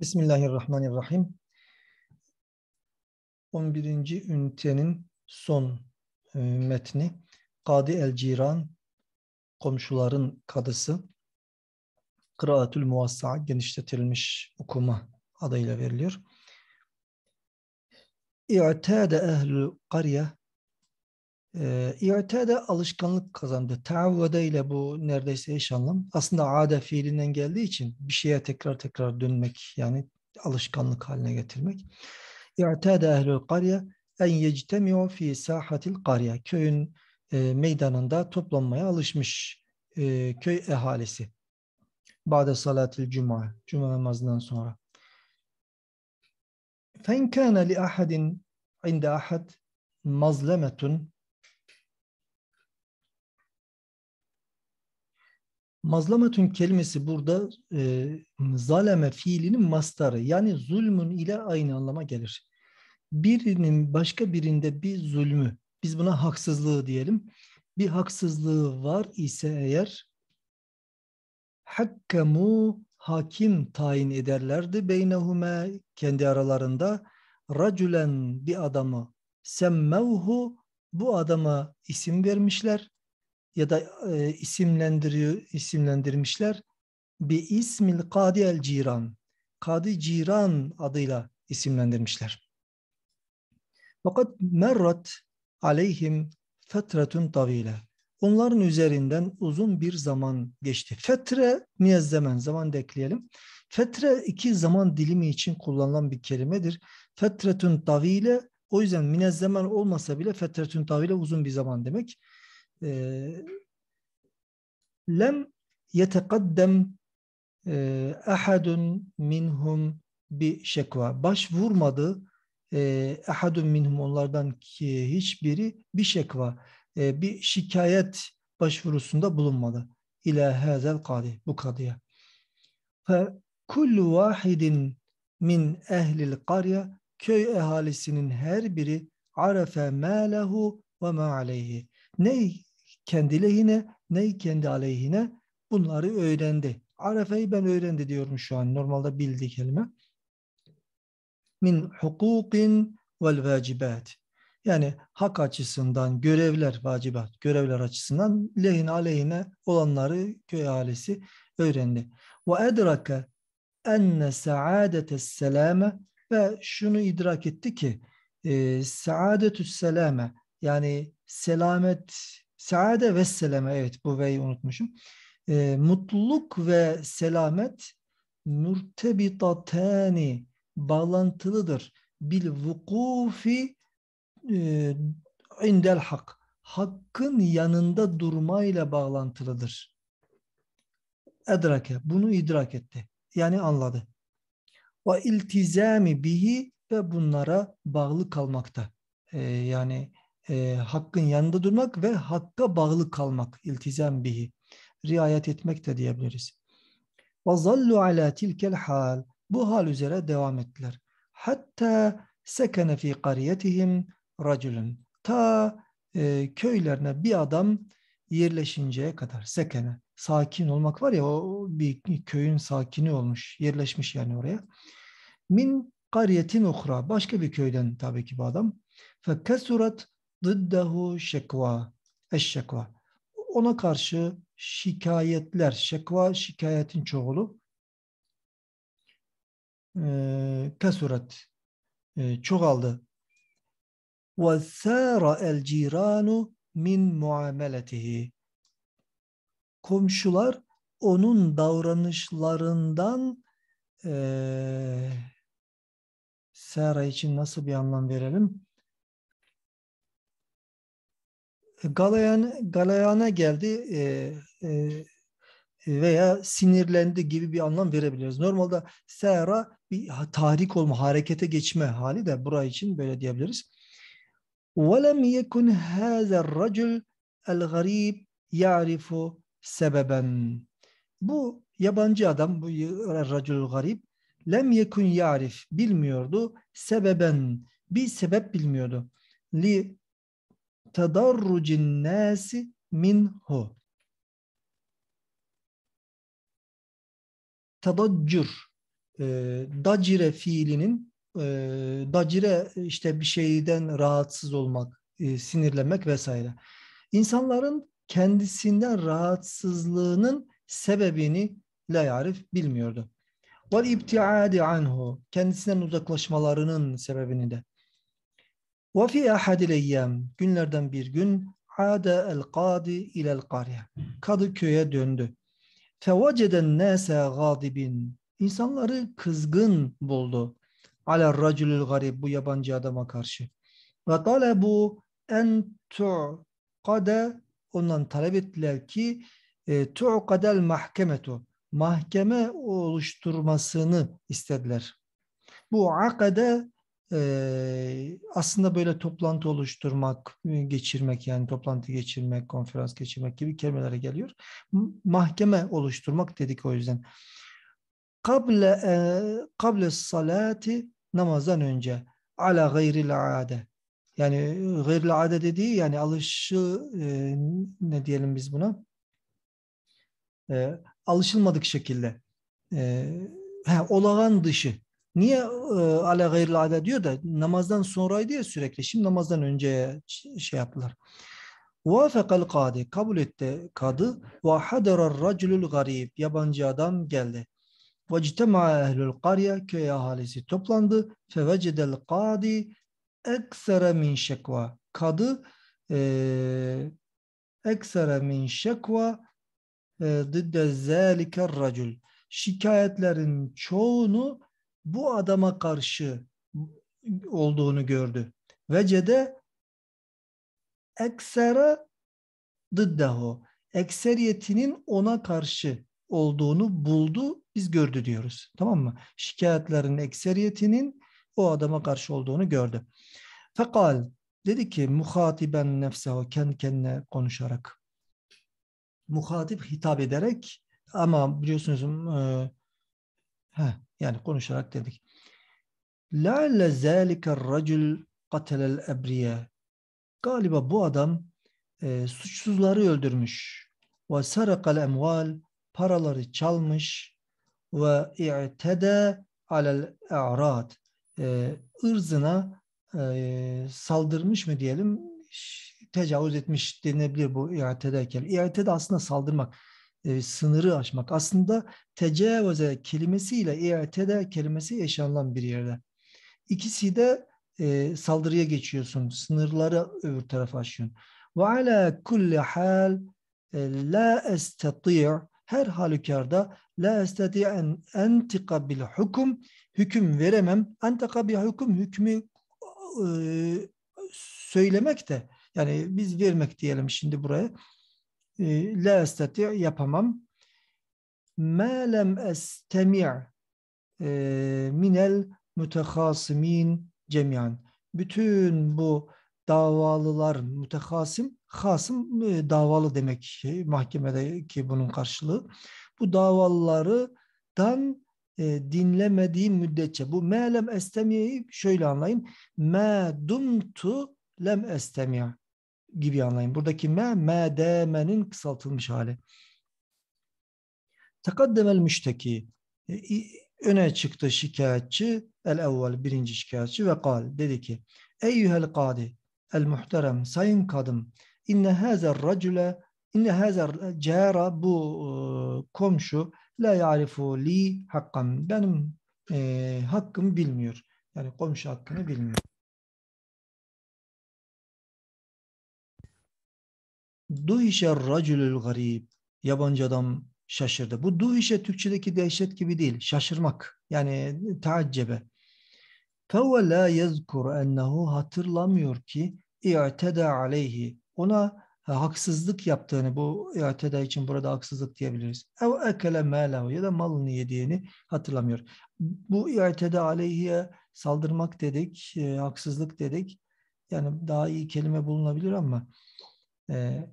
Bismillahirrahmanirrahim. 11. ünitenin son e, metni Kadi el Ciran komşuların kadısı Kıraatül Muassa genişletilmiş okuma adıyla veriliyor. İ'tade ehlül karye e, İ'tede alışkanlık kazandı. Teavvede ile bu neredeyse eş anlam. Aslında ade fiilinden geldiği için bir şeye tekrar tekrar dönmek yani alışkanlık haline getirmek. İ'tede ehlül karye en yectemiu fi sahatil karye. Köyün e, meydanında toplanmaya alışmış e, köy ehalisi. Ba'de salatil cuma. Cuma namazından sonra. فَاِنْ li لِأَحَدٍ inde أَحَدٍ mazlemetun Mazlametün kelimesi burada e, zaleme fiilinin mastarı yani zulmün ile aynı anlama gelir. Birinin başka birinde bir zulmü, biz buna haksızlığı diyelim. Bir haksızlığı var ise eğer hakkemu hakim tayin ederlerdi beynehume kendi aralarında racülen bir adamı semmevhu bu adama isim vermişler ya da e, isimlendiriyor isimlendirmişler. bir ismil Kadi el Ciran. Kadi Ciran adıyla isimlendirmişler. Fakat merrat aleyhim fetretun tavile. Onların üzerinden uzun bir zaman geçti. Fetre müezzemen zaman da ekleyelim. Fetre iki zaman dilimi için kullanılan bir kelimedir. Fetretun tavile o yüzden minezzemen olmasa bile fetretun tavile uzun bir zaman demek. Ee, lem yetekaddem e, ahadun minhum bi şekva. Başvurmadı e, ahadun minhum onlardan ki hiçbiri bir şekva, e, bir şikayet başvurusunda bulunmadı. İlâ hazel kadi, bu kadıya. Fe kullu vahidin min ehlil karya, köy ehalisinin her biri arefe mâ lehu ve mâ aleyhi. Ne kendi lehine ne kendi aleyhine bunları öğrendi. Arefe'yi ben öğrendi diyorum şu an normalde bildiği kelime. Min hukukin vel vacibat. Yani hak açısından görevler, vacibat, görevler açısından lehine aleyhine olanları köy ailesi öğrendi. Ve edrake enne saadete selame ve şunu idrak etti ki e, saadetü selame yani selamet Saade ve seleme evet bu veyi unutmuşum. E, mutluluk ve selamet mürtebitatani bağlantılıdır. Bil vukufi e, indel hak. Hakkın yanında durmayla bağlantılıdır. Edrake. Bunu idrak etti. Yani anladı. Ve iltizami bihi ve bunlara bağlı kalmakta. E, yani e, hakkın yanında durmak ve hakka bağlı kalmak, iltizam bihi, riayet etmek de diyebiliriz. وَظَلُّ عَلَى تِلْكَ hal Bu hal üzere devam ettiler. Hatta sekene fi qariyetihim raculun. Ta e, köylerine bir adam yerleşinceye kadar sekene. Sakin olmak var ya o bir köyün sakini olmuş, yerleşmiş yani oraya. Min kariyetin okra. Başka bir köyden tabii ki bu adam. Fekesurat ضده şekva eşşekva ona karşı şikayetler şekva şikayetin çoğulu e, ee, kesuret e, çoğaldı ve sâra el ciranu min muameletihi komşular onun davranışlarından e, Sera için nasıl bir anlam verelim? Galayan, Galayan'a geldi e, e, veya sinirlendi gibi bir anlam verebiliriz. Normalde sera bir tahrik olma, harekete geçme hali de buraya için böyle diyebiliriz. وَلَمْ يَكُنْ هَذَا الرَّجُلْ الْغَرِيبِ يَعْرِفُ سَبَبًا Bu yabancı adam, bu racül garip, lem yekun yarif, bilmiyordu, sebeben, bir sebep bilmiyordu. Li tedarrucin nasi minhu. Tadaccur. E, dacire fiilinin e, dacire işte bir şeyden rahatsız olmak, e, sinirlenmek vesaire. İnsanların kendisinden rahatsızlığının sebebini la yarif bilmiyordu. Vel ibtiadi anhu kendisinden uzaklaşmalarının sebebini de. Ve fi ahadil eyyam günlerden bir gün ade el kadi ile el kariye. Kadı köye döndü. Fevaceden nase gadibin. İnsanları kızgın buldu. Ala racülül garib bu yabancı adama karşı. Ve talebu en tu'kade ondan talep ettiler ki e, tu'kadel mahkemetu mahkeme oluşturmasını istediler. Bu akade aslında böyle toplantı oluşturmak, e, geçirmek yani toplantı geçirmek, konferans geçirmek gibi kelimelere geliyor. Mahkeme oluşturmak dedik o yüzden. Kable e, kable salati namazdan önce ala gayril ade. Yani e, gayril ade dediği yani alışı ne diyelim biz buna? alışılmadık şekilde. E, olağan dışı Niye e, ala gayril ada diyor da namazdan sonraydı ya sürekli. Şimdi namazdan önce şey yaptılar. Vafakal kadi kabul etti kadı. Ve hadara raculul garib yabancı adam geldi. Ve citema ehlül karya köy ahalisi toplandı. Fevecedel kadi eksere min şekva. Kadı e, eksere min şekva e, didde zelike racul. Şikayetlerin çoğunu bu adama karşı olduğunu gördü. Vecede eksere dıddahu. Ekseriyetinin ona karşı olduğunu buldu, biz gördü diyoruz. Tamam mı? Şikayetlerin ekseriyetinin o adama karşı olduğunu gördü. Fekal dedi ki muhatiben nefsehu kendi kendine konuşarak. Muhatip hitap ederek ama biliyorsunuz e, heh, yani konuşarak dedik. La ذَٰلِكَ الرَّجُلْ قَتَلَ الْاَبْرِيَ Galiba bu adam e, suçsuzları öldürmüş. وَسَرَقَ الْاَمْوَالِ Paraları çalmış. وَاِعْتَدَى عَلَى الْاَعْرَادِ arad e, ırzına e, saldırmış mı diyelim tecavüz etmiş denilebilir bu i'tedekel. İ'tede aslında saldırmak e, sınırı aşmak. Aslında tecavüze kelimesiyle i'tede kelimesi eş anlam bir yerde. İkisi de e, saldırıya geçiyorsun. Sınırları öbür tarafa aşıyorsun. Ve ala kulli hal e, la estati' her halükarda la estati' en entika bil hukum hüküm veremem. Entika bil hukum hükmü e, söylemek de yani biz vermek diyelim şimdi buraya. Ee, la estati yapamam. Ma lem estemi' e, minel mütehasimin cemiyan. Bütün bu davalılar mütehasim, hasım e, davalı demek mahkemedeki bunun karşılığı. Bu davalılardan e, dinlemediğim müddetçe bu me lem estemiyeyi şöyle anlayın. Ma dumtu lem estemiye gibi anlayın. Buradaki me, medemenin kısaltılmış hali. Takaddemel müşteki e, öne çıktı şikayetçi el evvel birinci şikayetçi ve kal dedi ki eyyühel kadi el muhterem sayın kadım inne hazer racule inne hazer cara bu e, komşu la yarifu li hakkam benim e, hakkım bilmiyor. Yani komşu hakkını bilmiyor. Duhişer racülül garib. Yabancı adam şaşırdı. Bu duhişe Türkçedeki dehşet gibi değil. Şaşırmak. Yani taaccebe. Fevve la yezkur ennehu hatırlamıyor ki i'teda aleyhi. Ona e, haksızlık yaptığını bu i'teda için burada haksızlık diyebiliriz. Ev ekele mâlehu ya da malını yediğini hatırlamıyor. Bu i'teda aleyhiye saldırmak dedik, e, haksızlık dedik. Yani daha iyi kelime bulunabilir ama e,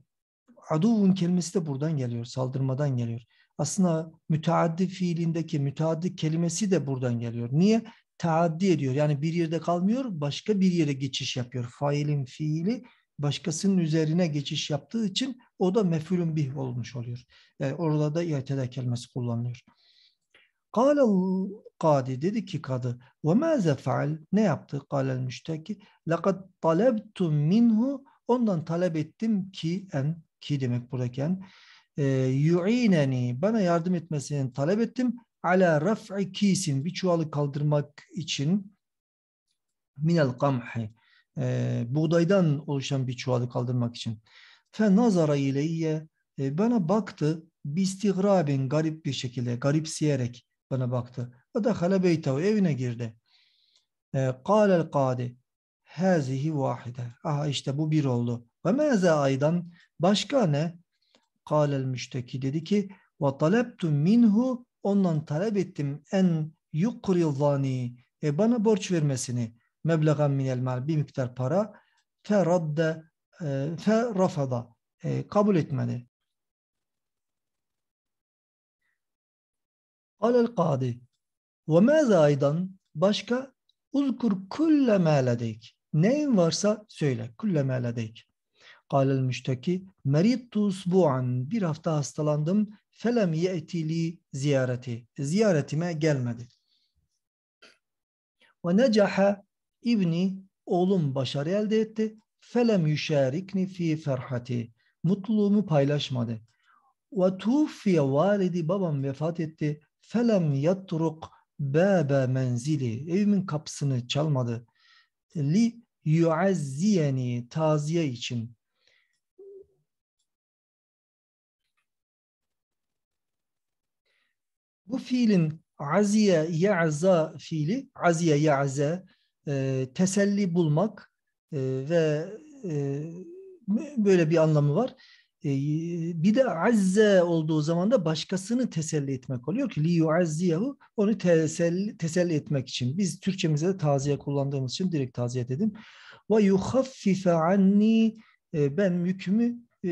aduvun kelimesi de buradan geliyor, saldırmadan geliyor. Aslında müteaddi fiilindeki müteaddi kelimesi de buradan geliyor. Niye? Taaddi ediyor. Yani bir yerde kalmıyor, başka bir yere geçiş yapıyor. Failin fiili başkasının üzerine geçiş yaptığı için o da mefulün bih olmuş oluyor. Yani orada da i'teda kelimesi kullanılıyor. Kâle kadi dedi ki kadı ve mâze faal ne yaptı? Kâlel müşteki lekad talebtum minhu ondan talep ettim ki en ki demek buradayken e, yu'ineni bana yardım etmesini talep ettim ala raf'i kisin bir çuvalı kaldırmak için minel kamhi e, buğdaydan oluşan bir çuvalı kaldırmak için fe nazara ileyye e, bana baktı bistigrabin garip bir şekilde garipseyerek bana baktı ve dehale beytehu evine girdi e, kalel kadi hazihi vahide aha işte bu bir oldu ve meze aydan başka ne? Kâlel müşteki dedi ki ve taleptum minhu ondan talep ettim en yukril zani e bana borç vermesini meblegan minel mal bir miktar para fe radde fe rafada e, kabul etmedi. Alel kadi ve mâze aydan başka uzkur kulle mâledeyk neyin varsa söyle kulle mâledeyk Kâlel müştaki meridtu usbu'an bir hafta hastalandım felem ye'tili ziyareti ziyaretime gelmedi. Ve necaha ibni oğlum başarı elde etti felem yüşerikni fi ferhati mutluluğumu paylaşmadı. Ve tufiye validi babam vefat etti felem yatruk bâbe menzili evimin kapısını çalmadı. Li yuazziyeni taziye için Bu fiilin aziye ya'za fiili, aziye ya'za e, teselli bulmak e, ve e, böyle bir anlamı var. E, bir de azze olduğu zaman da başkasını teselli etmek oluyor ki li yuazziyehu onu teselli, teselli etmek için. Biz Türkçemizde de taziye kullandığımız için direkt taziye dedim. Ve yuhaffife anni e, ben yükümü e,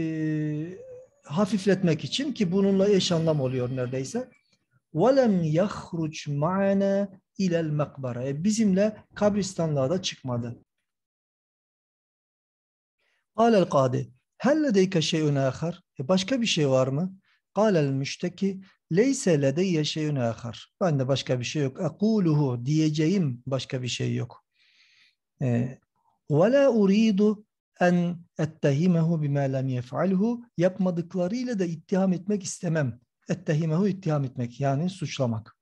hafifletmek için ki bununla eş anlam oluyor neredeyse. وَلَمْ يَخْرُجْ مَعَنَا اِلَى الْمَقْبَرَ e, Bizimle kabristanlığa da çıkmadı. قَالَ الْقَادِ هَلْ لَدَيْكَ شَيْءٌ آخَرٍ e, Başka bir şey var mı? قَالَ الْمُشْتَكِ لَيْسَ لَدَيَّ شَيْءٌ آخَرٍ Ben de başka bir şey yok. اَقُولُهُ Diyeceğim başka bir şey yok. Ee, وَلَا اُرِيدُ en ettehimehu bima lem yef'alhu yapmadıklarıyla da ittiham etmek istemem ettehimehu ittiham etmek yani suçlamak.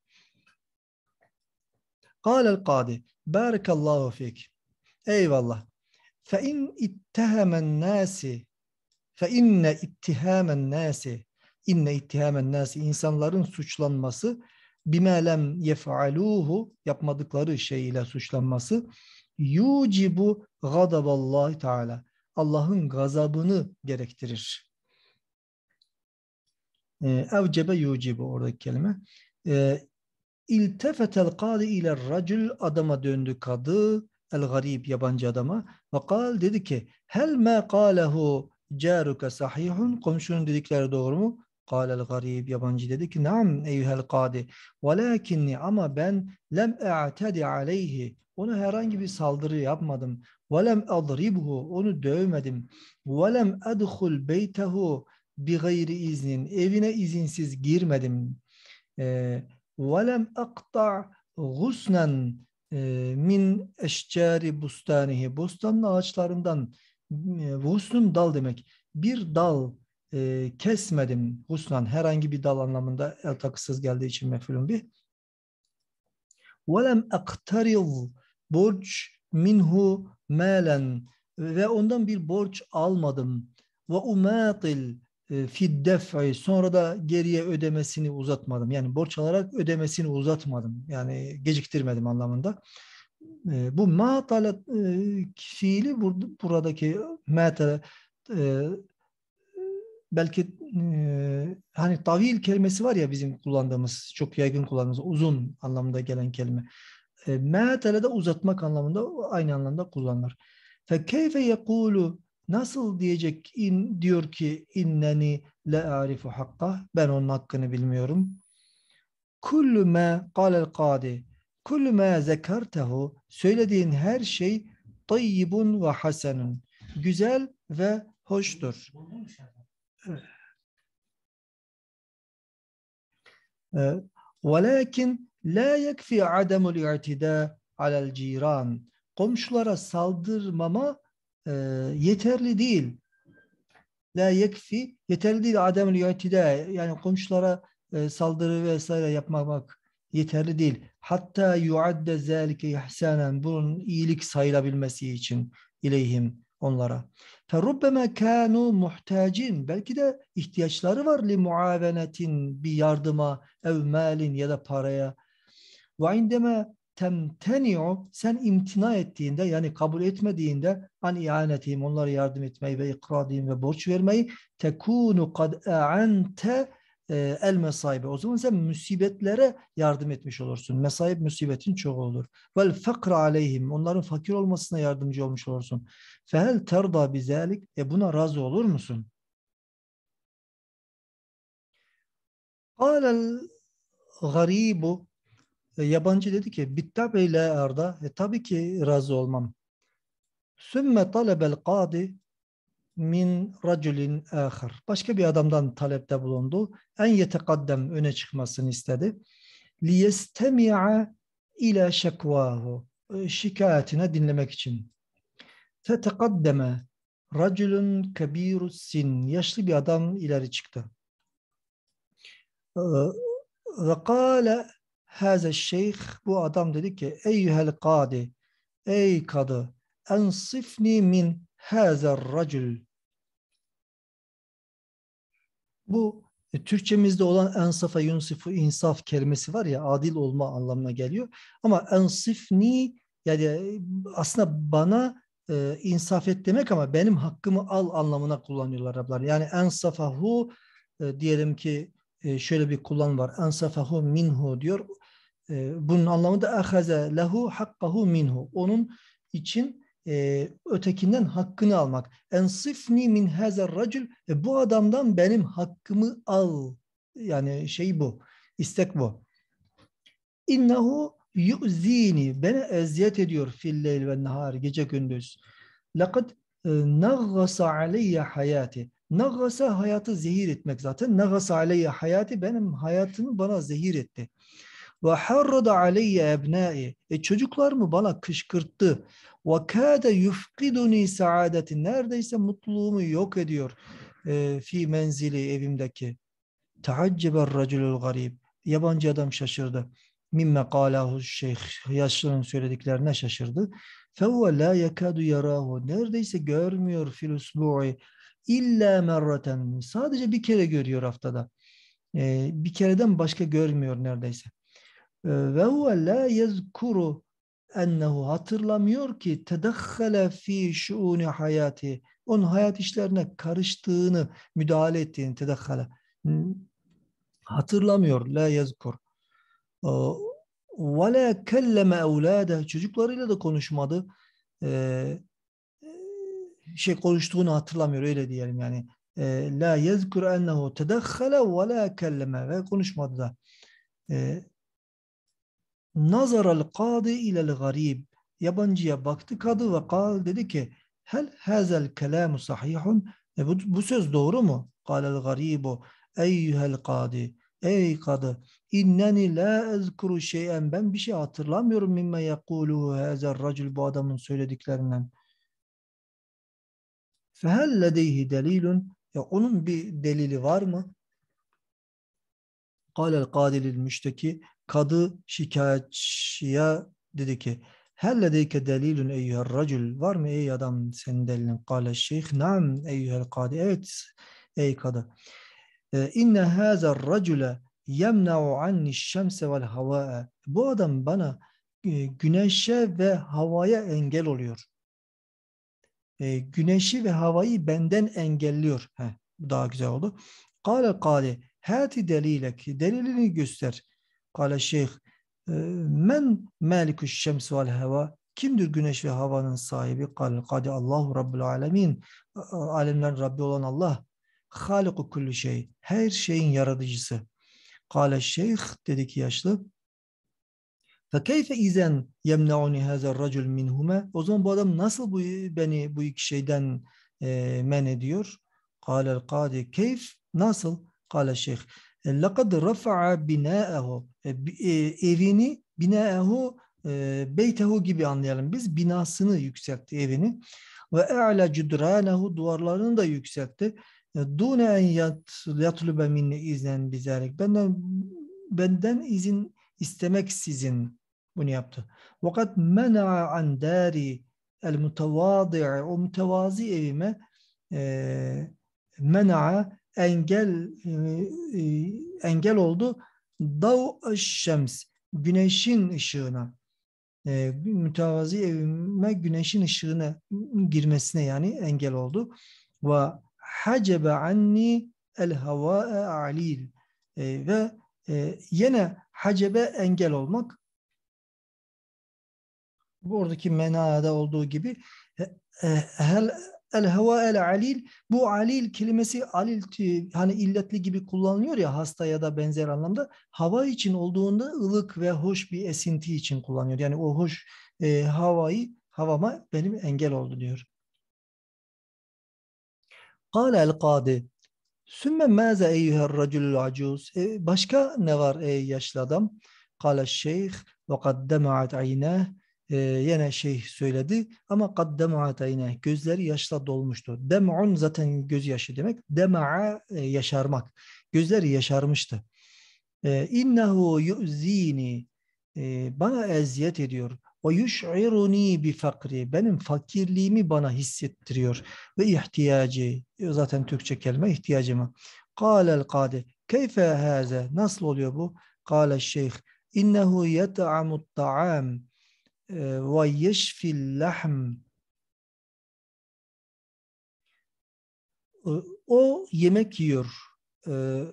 Kâlel kâdi bârikallahu fik. Eyvallah. Fe in ittehemen nâsi fe inne ittihamen nâsi inne ittihamen nâsi insanların suçlanması bimelem yef'aluhu yapmadıkları şey ile suçlanması yucibu gadaballahi teala Allah'ın gazabını gerektirir. Ee, evcebe yucibu oradaki kelime. Ee, İltefetel kadi ile racül adama döndü kadı el garip yabancı adama ve kal dedi ki hel me kalehu caruka sahihun komşunun dedikleri doğru mu? el garib yabancı dedi ki naam eyyuhel kadi velakinni ama ben lem e'tedi aleyhi ona herhangi bir saldırı yapmadım ve lem adribhu onu dövmedim ve lem edhul beytehu bi gayri iznin evine izinsiz girmedim. Ee, Valem lem akta gusnen e, min eşcari bustanihi bostanın ağaçlarından e, husnun dal demek bir dal e, kesmedim gusnan herhangi bir dal anlamında el takısız geldiği için mefulun bir velem aktaril borç minhu malen ve ondan bir borç almadım ve umatil e, fiddef'i sonra da geriye ödemesini uzatmadım. Yani borç alarak ödemesini uzatmadım. Yani geciktirmedim anlamında. E, bu ma talat e, fiili buradaki ma talat belki hani tavil kelimesi var ya bizim kullandığımız çok yaygın kullandığımız uzun anlamında gelen kelime. Ma de uzatmak anlamında aynı anlamda kullanılır. Fe keyfe yekulu nasıl diyecek in, diyor ki inneni la arifu hakka ben onun hakkını bilmiyorum. Kullu ma al qadi, kullu ma zekertehu söylediğin her şey tayyibun ve hasenun güzel ve hoştur. Velakin la yekfi ademul i'tida alel ciran komşulara saldırmama ee, yeterli değil. La yekfi yeterli değil adem yu'tida yani komşulara e, saldırı vesaire yapmamak yeterli değil. Hatta yuadde zelike ihsanen bunun iyilik sayılabilmesi için ileyhim onlara. Ferubbeme kanu muhtacin belki de ihtiyaçları var li muavenetin bir yardıma ev malin ya da paraya. Ve indeme temteni'u sen imtina ettiğinde yani kabul etmediğinde an ianetim onlara yardım etmeyi ve ikradiyim ve borç vermeyi tekunu kad a'ante e, el mesaibe. O zaman sen musibetlere yardım etmiş olursun. Mesaib musibetin çok olur. Vel fakr aleyhim. Onların fakir olmasına yardımcı olmuş olursun. Fehel terda bizelik. E buna razı olur musun? قال الغريب e, yabancı dedi ki bitta beyle erda. E, tabii ki razı olmam. Sümme talebel qadi min raculin ahar. Başka bir adamdan talepte bulundu. En yetekaddem öne çıkmasını istedi. Liyestemi'a ila şekvahu. E, şikayetine dinlemek için. Tetekaddeme raculun kebirü sin. Yaşlı bir adam ileri çıktı. E, ve kâle Haze şeyh bu adam dedi ki eyyuhel kadi ey kadı ensifni min hazer racül bu e, Türkçemizde olan ensafa yunsifu insaf kelimesi var ya adil olma anlamına geliyor. Ama ensifni yani e, aslında bana e, insaf et demek ama benim hakkımı al anlamına kullanıyorlar Araplar. Yani ensafahu e, diyelim ki e, şöyle bir kullan var. Ensafahu minhu diyor. Ee, bunun anlamı da ahaze lehu hakkahu minhu. Onun için e, ötekinden hakkını almak. en sifni min hazer racül. E, bu adamdan benim hakkımı al. Yani şey bu. istek bu. İnnehu yu'zini. Beni eziyet ediyor filleyl ve nahar. Gece gündüz. Lekad nagasa aleyye hayati. nagasa hayatı zehir etmek zaten. nagasa aleyye hayati benim hayatımı bana zehir etti. Ve harrada aleyye ebnai. E çocuklar mı bana kışkırttı. Ve kâde yufkiduni saadeti. Neredeyse mutluluğumu yok ediyor. E, fi menzili evimdeki. Tehaccebe racülül garib. Yabancı adam şaşırdı. Mimme kâlehu şeyh. Yaşlının söylediklerine şaşırdı. Fevve la yekâdu yarahu. Neredeyse görmüyor fil usbu'i. İlla merraten. Sadece bir kere görüyor haftada. Ee, bir kereden başka görmüyor neredeyse. Ee, ve huve la yezkuru ennehu hatırlamıyor ki tedahhale fi şuuni hayati onun hayat işlerine karıştığını müdahale ettiğini tedahhale hatırlamıyor la yazkur ee, ve la kelleme evlade çocuklarıyla da konuşmadı ee, şey konuştuğunu hatırlamıyor öyle diyelim yani la yazkur ennehu tedahhale ve la kelleme ve konuşmadı da Nazaral kadı ilel garib. Yabancıya baktı kadı ve kal dedi ki hel hazel kelamu sahihun. E bu, bu söz doğru mu? Kalel garibu eyyühel kadı. Ey kadı inneni la ezkuru şeyen ben bir şey hatırlamıyorum mimme yekulu hazel racul bu adamın söylediklerinden. Fehel ledeyhi delilun ya onun bir delili var mı? Kalel kadilil müşteki Kadı şikayetçiye dedi ki Hel ledeyke delilun eyyühel racül. Var mı ey adam senin delilin? Kale şeyh. Naam eyyühel kadi. Evet ey kadı. E, İnne hazel racüle yemna'u anni şemse vel hava'e. Bu adam bana e, güneşe ve havaya engel oluyor. E, güneşi ve havayı benden engelliyor. Heh, bu daha güzel oldu. Kale kadi. Hati delilek. Delilini göster. Kale şeyh e, men malikuş şems vel heva kimdir güneş ve havanın sahibi? Kal kadi Allahu Rabbul Alemin. Alemlerin Rabbi olan Allah. Haliku kulli şey. Her şeyin yaratıcısı. Kale şeyh dedi ki yaşlı. Fekeyfe izen yemneuni hazer racul minhume. O zaman bu adam nasıl bu, beni bu iki şeyden e, men ediyor? Kale kadi keyf nasıl? Kale şeyh لَقَدْ رَفَعَ بِنَاءَهُ Evini binaehu e, beytehu gibi anlayalım. Biz binasını yükseltti evini. Ve e'la cüdranehu duvarlarını da yükseltti. E, Dune en yatlube minni izlen bizerek. Benden benden izin istemek sizin bunu yaptı. Vakat mena an dari el mutavazi o mutavazi evime e, mena'a engel e, e, engel oldu dav şems güneşin ışığına e, mütevazi evime güneşin ışığına girmesine yani engel oldu ve hacebe anni el hava'e alil e, ve e, yine hacebe engel olmak buradaki oradaki menada olduğu gibi hel El heva el alil bu alil kelimesi alil hani illetli gibi kullanılıyor ya hasta ya da benzer anlamda hava için olduğunda ılık ve hoş bir esinti için kullanıyor. Yani o hoş e, havayı havama benim engel oldu diyor. Kale el kadi Sümme maza eyyuher racülül acuz. E, başka ne var ey yaşlı adam? Kale şeyh ve kad dema'at aynah e, yine şey söyledi ama kaddemu atayne gözleri yaşla dolmuştu. Dem'un zaten gözyaşı demek. Dem'a e, yaşarmak. Gözleri yaşarmıştı. E, innehu yu'zini e, bana eziyet ediyor. Ve yuş'iruni bi fakri benim fakirliğimi bana hissettiriyor. Ve ihtiyacı e, zaten Türkçe kelime ihtiyacımı. Kâlel kâdi keyfe hâze nasıl oluyor bu? Kâle şeyh İnnehu yet'amut ta'am ee, ve yeşfil lahm ee, o yemek yiyor. Ee,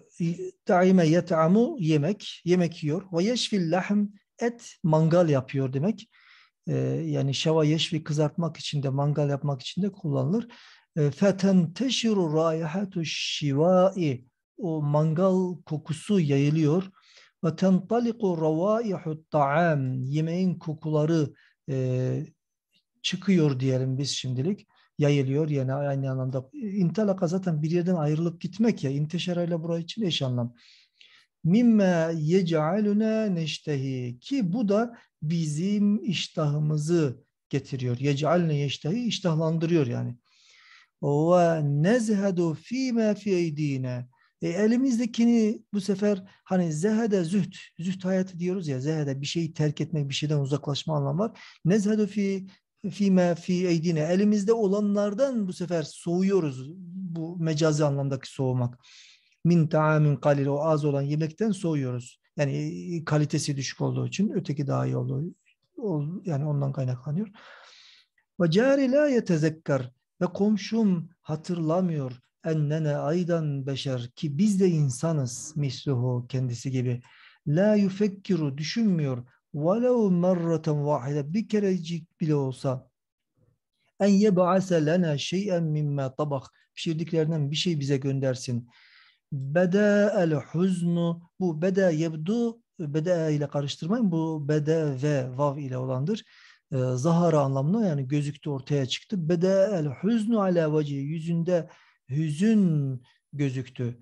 Daime yet'amu yemek, yemek yiyor. Ve yeşfil lahm et mangal yapıyor demek. Yani şeva yeşfi kızartmak için de mangal yapmak için de kullanılır. Feten teşiru rayahatu şivai o mangal kokusu yayılıyor. Ve tentaliku ravaihut ta'am yemeğin kokuları e, çıkıyor diyelim biz şimdilik yayılıyor yani aynı anlamda. İntelaka zaten bir yerden ayrılıp gitmek ya inteşerayla burayı için eş anlam. Mimme yec'alune neştehi ki bu da bizim iştahımızı getiriyor. Yec'alne yeştehi iştahlandırıyor yani. Ve nezhedu fîme fi eydine e, elimizdekini bu sefer hani zehede züht, züht hayatı diyoruz ya zehede bir şeyi terk etmek, bir şeyden uzaklaşma anlamı var. Nezhedu fi fime fi eydine elimizde olanlardan bu sefer soğuyoruz bu mecazi anlamdaki soğumak. Min taamin kalil o az olan yemekten soğuyoruz. Yani e, kalitesi düşük olduğu için öteki daha iyi olduğu yani ondan kaynaklanıyor. Ve cari la yetezekkar ve komşum hatırlamıyor ennene aydan beşer ki biz de insanız misluhu kendisi gibi. La yufekkiru düşünmüyor. Velev merraten vahide bir kerecik bile olsa en yeb'ase lana şey'en mimme tabak pişirdiklerinden bir şey bize göndersin. Beda el huznu bu beda yebdu beda ile karıştırmayın bu beda ve vav ile olandır. Ee, zahara anlamına yani gözüktü ortaya çıktı. Beda el huznu ala vecihi yüzünde hüzün gözüktü.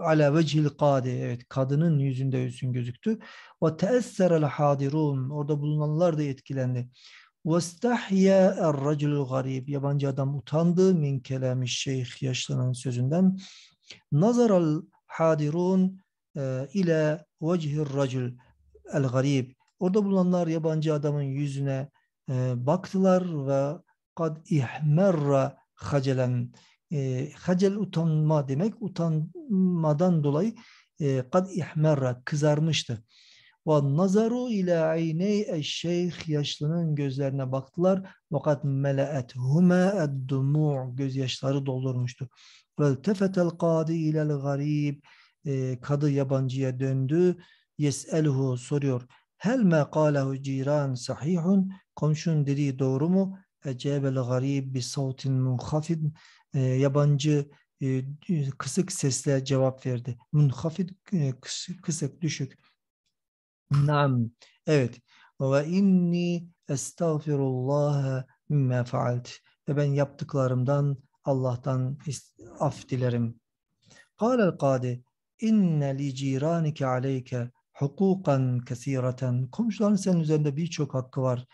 Ala vecihil kadi. Evet kadının yüzünde hüzün gözüktü. Ve teesserel hadirun. Orada bulunanlar da etkilendi. وَاسْتَحْيَا الرَّجُلُ garib Yabancı adam utandı min kelami şeyh yaşlanan sözünden. Nazaral hadirun ile vecihir racul el garib. Orada bulunanlar yabancı adamın yüzüne baktılar ve kad ihmerra hacelen e, hacel utanma demek utanmadan dolayı e, kad ihmerra kızarmıştı. Ve nazaru ila ayney eşşeyh yaşlının gözlerine baktılar. Fakat meleet huma eddumu gözyaşları doldurmuştu. Ve tefetel kadi ilel garib e, kadı yabancıya döndü. Yes'elhu soruyor. Hel me kalehu ciran sahihun komşun dediği doğru mu? ecebel garib bi savtin munhafid e, yabancı e, kısık sesle cevap verdi. Munhafid e, kısık, düşük. Naam. Evet. Ve inni estağfirullah mimme faalt. Ve ben yaptıklarımdan Allah'tan af dilerim. Kâlel kâdi inne li ciranike aleyke hukukan kesireten. Komşuların senin üzerinde birçok hakkı var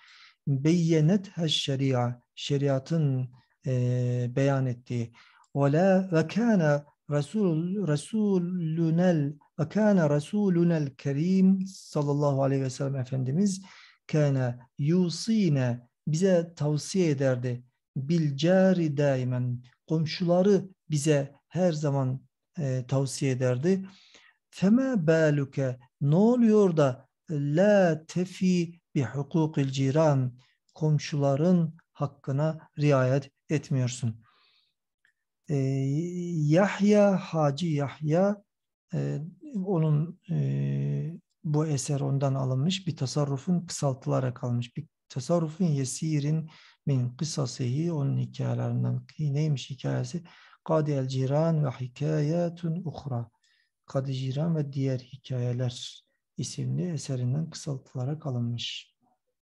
beyyenet şeria şeriatın e, beyan ettiği ve la ve kana Resul Resulünel ve kana Resulünel Kerim sallallahu aleyhi ve sellem Efendimiz kana yusine bize tavsiye ederdi bil cari daimen komşuları bize her zaman e, tavsiye ederdi. Feme baluke ne oluyor da la tefi bi hukukil ciran komşuların hakkına riayet etmiyorsun. Ee, Yahya Hacı Yahya e, onun e, bu eser ondan alınmış bir tasarrufun kısaltılarak kalmış. bir tasarrufun yesirin min kısasihi onun hikayelerinden neymiş hikayesi Kadiyel Ciran ve hikayetun uhra Kadı Ciran ve diğer hikayeler isimli eserinden kısaltılarak alınmış.